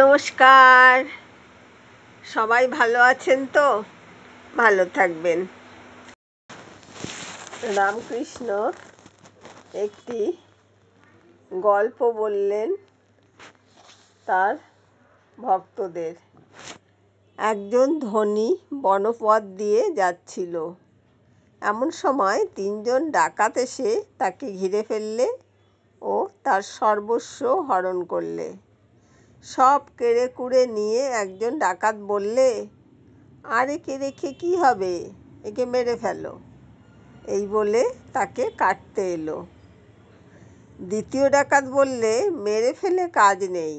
নমস্কার সবাই ভালো আছেন তো ভালো থাকবেন রামকৃষ্ণ একটি গল্প বললেন তার ভক্তদের একজন ধনী বনপথ দিয়ে যাচ্ছিল এমন সময় তিনজন ডাকাত এসে তাকে ঘিরে ফেললে ও তার সর্বস্ব হরণ করলে সব কুড়ে নিয়ে একজন ডাকাত বললে আর একে রেখে কী হবে একে মেরে ফেলো এই বলে তাকে কাটতে এলো দ্বিতীয় ডাকাত বললে মেরে ফেলে কাজ নেই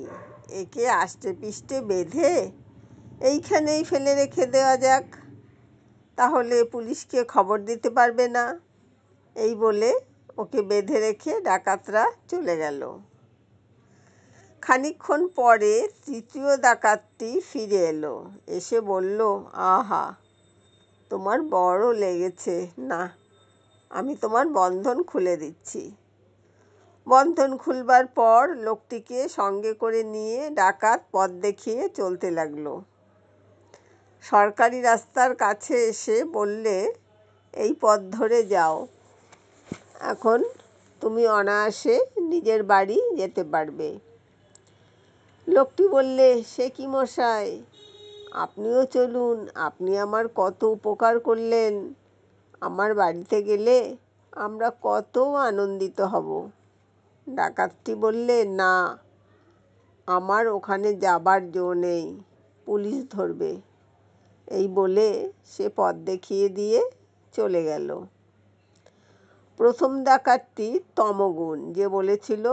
একে আষ্টে পিষ্টে বেঁধে এইখানেই ফেলে রেখে দেওয়া যাক তাহলে পুলিশকে খবর দিতে পারবে না এই বলে ওকে বেঁধে রেখে ডাকাতরা চলে গেল খানিকক্ষণ পরে তৃতীয় ডাকাতটি ফিরে এলো এসে বলল আহা তোমার বড় লেগেছে না আমি তোমার বন্ধন খুলে দিচ্ছি বন্ধন খুলবার পর লোকটিকে সঙ্গে করে নিয়ে ডাকাত পথ দেখিয়ে চলতে লাগলো সরকারি রাস্তার কাছে এসে বললে এই পথ ধরে যাও এখন তুমি অনায়াসে নিজের বাড়ি যেতে পারবে লোকটি বললে সে কি মশাই আপনিও চলুন আপনি আমার কত উপকার করলেন আমার বাড়িতে গেলে আমরা কত আনন্দিত হব ডাকাতটি বললে না আমার ওখানে যাবার জো নেই পুলিশ ধরবে এই বলে সে পথ দেখিয়ে দিয়ে চলে গেল প্রথম ডাকাতটি তমগুণ যে বলেছিল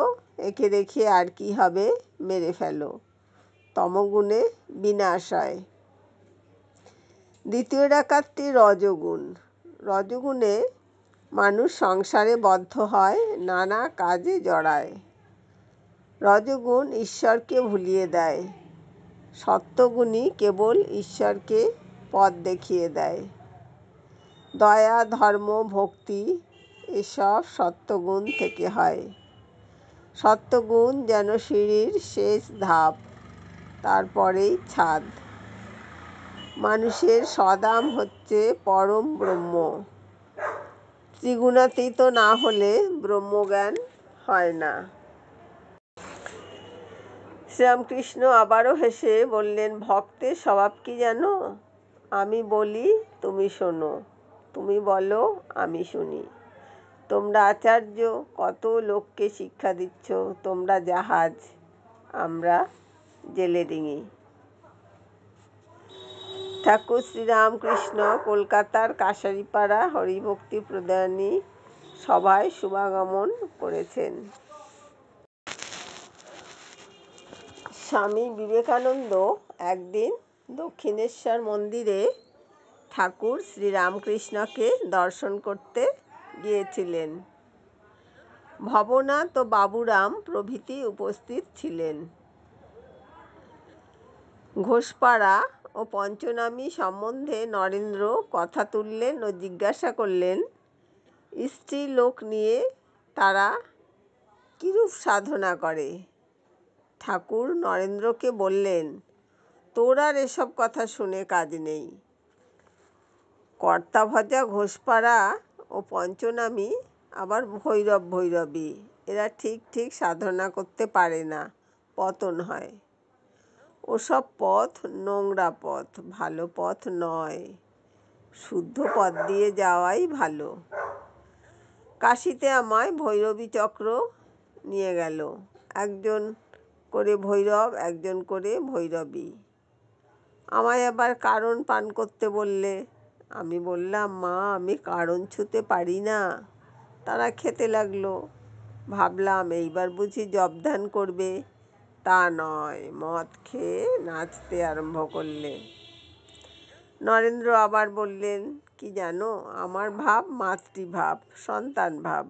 একে দেখে আর কি হবে মেরে ফেলো তমগুণে বিনাশ হয় দ্বিতীয় ডাকাতটি রজগুণ রজগুণে মানুষ সংসারে বদ্ধ হয় নানা কাজে জড়ায় রজগুণ ঈশ্বরকে ভুলিয়ে দেয় সত্যগুণই কেবল ঈশ্বরকে পথ দেখিয়ে দেয় দয়া ধর্ম ভক্তি এসব সত্যগুণ থেকে হয় সত্যগুণ যেন সিঁড়ির শেষ ধাপ তারপরেই ছাদ মানুষের সদাম হচ্ছে পরম ব্রহ্ম ত্রিগুণাতীত না হলে ব্রহ্মজ্ঞান হয় না শ্রীরামকৃষ্ণ আবারও হেসে বললেন ভক্তের স্বভাব কি যেন আমি বলি তুমি শোনো তুমি বলো আমি শুনি তোমরা আচার্য কত লোককে শিক্ষা দিচ্ছ তোমরা জাহাজ আমরা জেলে ডিঙি ঠাকুর শ্রীরামকৃষ্ণ কলকাতার কাশারিপাড়া হরিভক্তি প্রদানী সভায় শুভাগমন করেছেন স্বামী বিবেকানন্দ একদিন দক্ষিণেশ্বর মন্দিরে ঠাকুর শ্রীরামকৃষ্ণকে দর্শন করতে গিয়েছিলেন ভবনাথ ও বাবুরাম প্রভৃতি উপস্থিত ছিলেন ঘোষপাড়া ও পঞ্চনামী সম্বন্ধে নরেন্দ্র কথা তুললেন ও জিজ্ঞাসা করলেন স্ত্রীলোক নিয়ে তারা কিরূপ সাধনা করে ঠাকুর নরেন্দ্রকে বললেন তোর আর এসব কথা শুনে কাজ নেই কর্তাভজা ঘোষপাড়া ও পঞ্চনামী আবার ভৈরব ভৈরবী এরা ঠিক ঠিক সাধনা করতে পারে না পতন হয় ওসব পথ নোংরা পথ ভালো পথ নয় শুদ্ধ পথ দিয়ে যাওয়াই ভালো কাশিতে আমায় ভৈরবী চক্র নিয়ে গেল একজন করে ভৈরব একজন করে ভৈরবী আমায় আবার কারণ পান করতে বললে আমি বললাম মা আমি কারণ ছুঁতে পারি না তারা খেতে লাগলো ভাবলাম এইবার বুঝি জবদান করবে তা নয় মদ খেয়ে নাচতে আরম্ভ করলে নরেন্দ্র আবার বললেন কি জানো আমার ভাব মাতৃভাব সন্তান ভাব